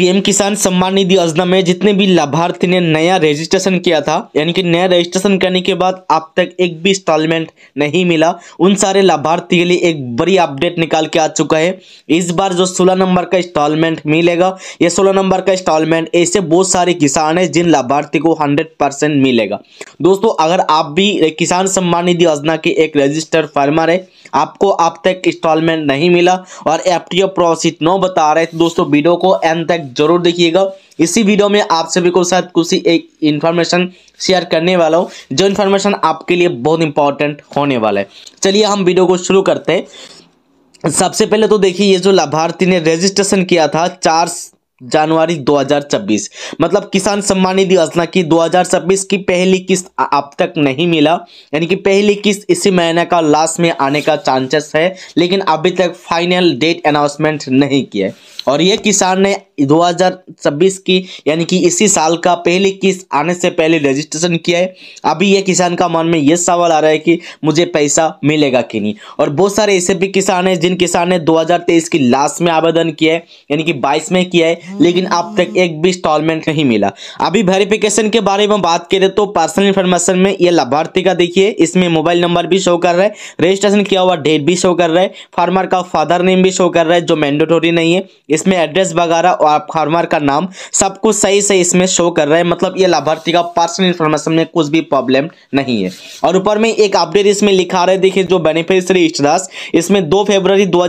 PM किसान सम्मान निधि योजना में जितने भी लाभार्थी ने नया रजिस्ट्रेशन किया था यानी कि नया रजिस्ट्रेशन करने के बाद अब तक एक भी इंस्टॉलमेंट नहीं मिला उन सारे लाभार्थी के लिए एक बड़ी अपडेट निकाल के आ चुका है इस बार जो 16 नंबर का इंस्टॉलमेंट मिलेगा ये 16 नंबर का इंस्टॉलमेंट ऐसे बहुत सारे किसान है जिन लाभार्थी को हंड्रेड मिलेगा दोस्तों अगर आप भी किसान सम्मान निधि योजना के एक रजिस्टर्ड फार्मर है आपको अब तक इंस्टॉलमेंट नहीं मिला और एफ टी प्रोसेस नो बता रहे तो दोस्तों वीडियो को एंड तक जरूर देखिएगा इसी वीडियो में आप सभी को साथ कुछ एक इन्फॉर्मेशन शेयर करने वाला हूँ जो इन्फॉर्मेशन आपके लिए बहुत इंपॉर्टेंट होने वाला है चलिए हम वीडियो को शुरू करते हैं सबसे पहले तो देखिए ये जो लाभार्थी ने रजिस्ट्रेशन किया था चार जनवरी 2026 मतलब किसान सम्मान निधि योजना की 2026 की पहली किस्त अब तक नहीं मिला यानी कि पहली किस्त इसी महीने का लास्ट में आने का चांसेस है लेकिन अभी तक फाइनल डेट अनाउंसमेंट नहीं किया है और ये किसान ने 2026 की यानी कि इसी साल का पहली किस्त आने से पहले रजिस्ट्रेशन किया है अभी ये किसान का मन में ये सवाल आ रहा है कि मुझे पैसा मिलेगा कि नहीं और बहुत सारे ऐसे भी किसान हैं जिन किसान ने 2023 की लास्ट में आवेदन किया है यानी कि 22 में किया है लेकिन अब तक हम्म। एक भी इंस्टॉलमेंट नहीं मिला अभी वेरिफिकेशन के बारे में बात करें तो पर्सनल इन्फॉर्मेशन में यह लाभार्थी का देखिए इसमें मोबाइल नंबर भी शो कर रहा है रजिस्ट्रेशन किया हुआ डेट भी शो कर रहा है फार्मर का फादर नेम भी शो कर रहा है जो मैंडेटोरी नहीं है इसमें एड्रेस वगैरह फार्मर का नाम सब कुछ सही से इसमें शो कर रहा है मतलब ये लाभार्थी का पर्सनल इन्फॉर्मेशन में कुछ भी प्रॉब्लम नहीं है और ऊपर में एक अपडेट इसमें लिखा रहे देखिए जो बेनिफिशरी स्टडास इसमें दो फेबर दो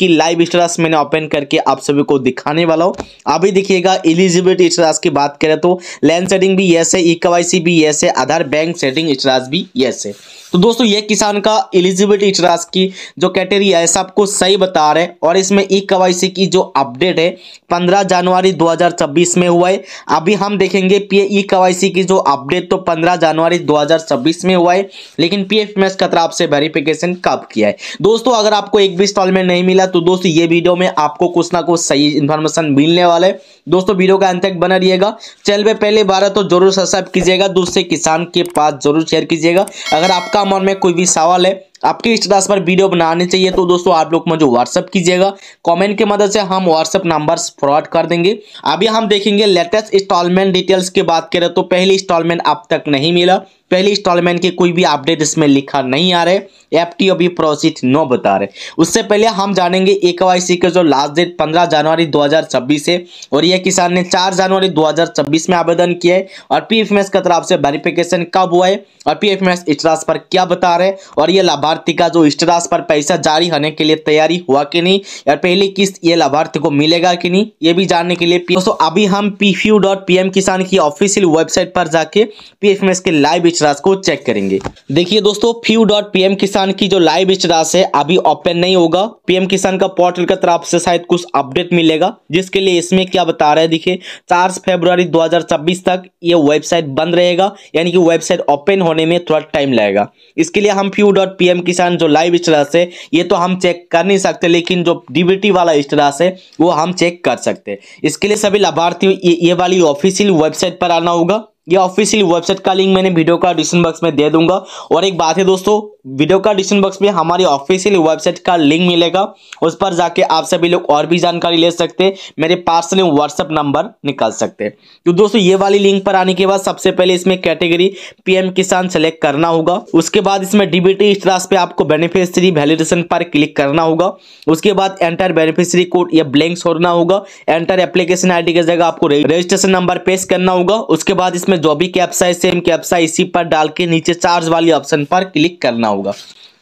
की लाइव स्टडास मैंने ओपन करके आप सभी को दिखाने वाला हूँ अभी देखिएगा एलिजिबिलिटी स्टडास की बात करें तो लैंड सेटिंग भी यस है ई e भी यस है आधार बैंक सेटिंग स्टडास भी यस है तो दोस्तों ये किसान का एलिजिबिलिटी इटरास की जो कैटेरिया है सबको सही बता रहे हैं और इसमें ई कवासी की जो अपडेट है 15 जनवरी 2026 में हुआ है अभी हम देखेंगे पी ई कवासी की जो अपडेट तो 15 जनवरी 2026 में हुआ है लेकिन पी एफ एम एस खतरा आपसे वेरिफिकेशन कब किया है दोस्तों अगर आपको एक भी इंस्टॉलमेंट नहीं मिला तो दोस्तों ये वीडियो में आपको कुछ ना कुछ सही इन्फॉर्मेशन मिलने वाला है दोस्तों वीडियो का अंत तक बना रहिएगा चैनल पर पहले बारह तो जरूर सब्सक्राइब कीजिएगा दूसरे किसान के पास जरूर शेयर कीजिएगा अगर आपका मन में कोई भी सवाल है आपके इस टास्क पर वीडियो बनाने चाहिए तो दोस्तों आप लोग मुझे व्हाट्सअप कीजिएगा कमेंट के मदद से हम व्हाट्सअप नंबर फ्रॉड कर देंगे अभी हम देखेंगे लेटेस्ट इंस्टॉलमेंट डिटेल्स की बात करें तो पहली इंस्टॉलमेंट अब तक नहीं मिला पहली इंस्टॉलमेंट के कोई भी अपडेट इसमें लिखा नहीं आ रहे एफ टी अभी प्रोसिट नो बता रहे उससे पहले हम जानेंगे ए के का जो लास्ट डेट 15 जनवरी 2026 है और यह किसान ने 4 जनवरी 2026 में आवेदन किया है और पी एफ एम एस की तरफ से वेरिफिकेशन कब हुआ है और पी एफ एम एस पर क्या बता रहे हैं और ये लाभार्थी लाभार्थी का जो स्टेटस पर पैसा जारी होने के लिए तैयारी हुआ कि नहीं या पहली किस्त ये लाभार्थी को मिलेगा कि नहीं ये भी जानने के लिए दोस्तों अभी हम पी किसान की ऑफिशियल वेबसाइट पर जाके पी के लाइव स्टेटस को चेक करेंगे देखिए दोस्तों फ्यू किसान की जो लाइव स्टेटस है अभी ओपन नहीं होगा पीएम किसान का पोर्टल का तरफ से शायद कुछ अपडेट मिलेगा जिसके लिए इसमें क्या बता रहे है देखिए चार फरवरी 2026 तक ये वेबसाइट बंद रहेगा यानी कि वेबसाइट ओपन होने में थोड़ा टाइम लगेगा इसके लिए हम फ्यू पीएम किसान जो लाइव स्टेटस है ये तो हम चेक कर नहीं सकते लेकिन जो डीबीटी वाला स्टेटस है वो हम चेक कर सकते हैं इसके लिए सभी लाभार्थियों ये वाली ऑफिशियल वेबसाइट पर आना होगा ये ऑफिशियल वेबसाइट का लिंक मैंने वीडियो का डिस्क्रिप्शन बॉक्स में दे दूंगा और एक बात है दोस्तों वीडियो का डिस्क्रिप्शन बॉक्स में हमारी ऑफिशियल वेबसाइट का लिंक मिलेगा उस पर जाके आप सभी लोग और भी जानकारी ले सकते मेरे पार्सल व्हाट्सअप नंबर निकाल सकते तो दोस्तों ये वाली लिंक पर आने के बाद सबसे पहले इसमें कैटेगरी पीएम किसान सेलेक्ट करना होगा उसके बाद इसमें डीबीटी स्ट्रास पे आपको बेनिफिशरी वैलिडेशन पर क्लिक करना होगा उसके बाद एंटर बेनिफिशरी कोड या ब्लैंक छोड़ना होगा एंटर एप्लीकेशन आई की जगह आपको रजिस्ट्रेशन नंबर पेश करना होगा उसके बाद इसमें में जो भी कैप्सा है सेम कैप्सा इसी पर डाल के नीचे चार्ज वाली ऑप्शन पर क्लिक करना होगा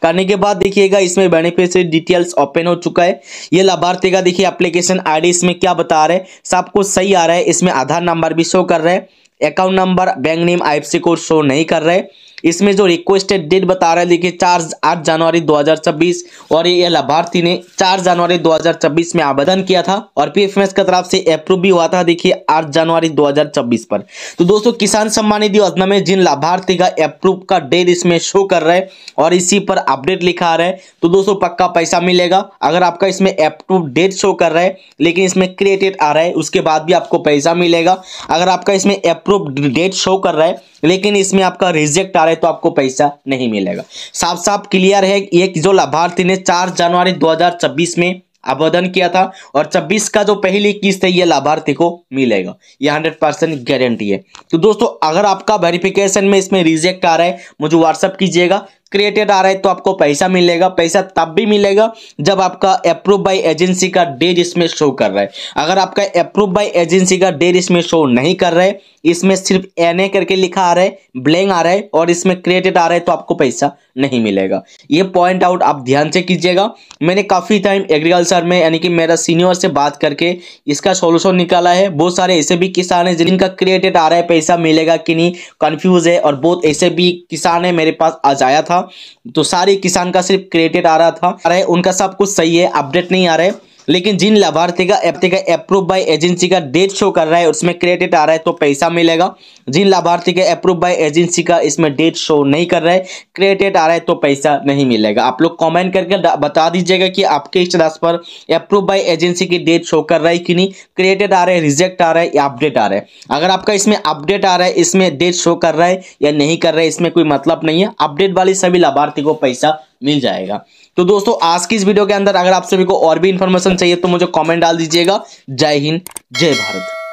करने के बाद देखिएगा इसमें बेनिफिशियरी डिटेल्स ओपन हो चुका है ये लाभार्थी का देखिए एप्लीकेशन आईडी इसमें क्या बता रहे हैं सब कुछ सही आ रहा है इसमें आधार नंबर भी शो कर रहे हैं account number bank name IFSC code show नहीं कर रहे हैं इसमें जो रिक्वेस्टेड डेट बता रहा है देखिए चार आठ जनवरी 2026 और ये लाभार्थी ने चार जनवरी 2026 में आवेदन किया था और पीएफएमएस की तरफ से अप्रूव भी हुआ था देखिए आठ जनवरी 2026 पर तो दोस्तों किसान सम्मान निधि योजना में जिन लाभार्थी का अप्रूव का डेट इसमें शो कर रहा है और इसी पर अपडेट लिखा आ रहा है तो दोस्तों पक्का पैसा मिलेगा अगर आपका इसमें अप्रूव डेट शो कर रहा है लेकिन इसमें क्रिएटेड आ रहा है उसके बाद भी आपको पैसा मिलेगा अगर आपका इसमें अप्रूव डेट शो कर रहा है लेकिन इसमें आपका रिजेक्ट आ रहा है है तो आपको पैसा नहीं मिलेगा साफ साफ क्लियर है ये जो लाभार्थी ने चार जनवरी 2026 में आवेदन किया था और 26 का जो पहली किस्त है ये लाभार्थी को मिलेगा ये 100 परसेंट गारंटी है तो दोस्तों अगर आपका वेरिफिकेशन में इसमें रिजेक्ट आ रहा है मुझे व्हाट्सअप कीजिएगा क्रिएटेड आ रहा है तो आपको पैसा मिलेगा पैसा तब भी मिलेगा जब आपका अप्रूव बाय एजेंसी का डेट इसमें शो कर रहा है अगर आपका अप्रूव बाय एजेंसी का डेट इसमें शो नहीं कर रहा है इसमें सिर्फ एन करके लिखा आ रहा है ब्लैंक आ रहा है और इसमें क्रिएटेड आ रहा है तो आपको पैसा नहीं मिलेगा ये पॉइंट आउट आप ध्यान से कीजिएगा मैंने काफ़ी टाइम एग्रीकल्चर में यानी कि मेरा सीनियर से बात करके इसका सोल्यूशन निकाला है बहुत सारे ऐसे भी किसान हैं जिनका क्रिएटेड आ रहा है पैसा मिलेगा कि नहीं कन्फ्यूज़ है और बहुत ऐसे भी किसान है मेरे पास आज आया था था तो सारे किसान का सिर्फ क्रेडिट आ रहा था अरे उनका सब कुछ सही है अपडेट नहीं आ रहे लेकिन जिन लाभार्थी का एप्ती का अप्रूव बाय एजेंसी का डेट शो कर रहा है उसमें क्रेडिट आ रहा है तो पैसा मिलेगा जिन लाभार्थी के अप्रूव बाय एजेंसी का इसमें डेट शो नहीं कर रहा है क्रेडिट आ रहा है तो पैसा नहीं मिलेगा आप लोग कमेंट करके बता दीजिएगा कि आपके इस तरह पर अप्रूव बाय एजेंसी की डेट शो कर रहा है कि नहीं क्रेडिट आ रहा है रिजेक्ट आ रहा है या अपडेट आ रहा है अगर आपका इसमें अपडेट आ रहा है इसमें डेट शो कर रहा है या नहीं कर रहा है इसमें कोई मतलब नहीं है अपडेट वाले सभी लाभार्थी को पैसा मिल जाएगा तो दोस्तों आज की इस वीडियो के अंदर अगर आप सभी को और भी इंफॉर्मेशन चाहिए तो मुझे कॉमेंट डाल दीजिएगा जय हिंद जय भारत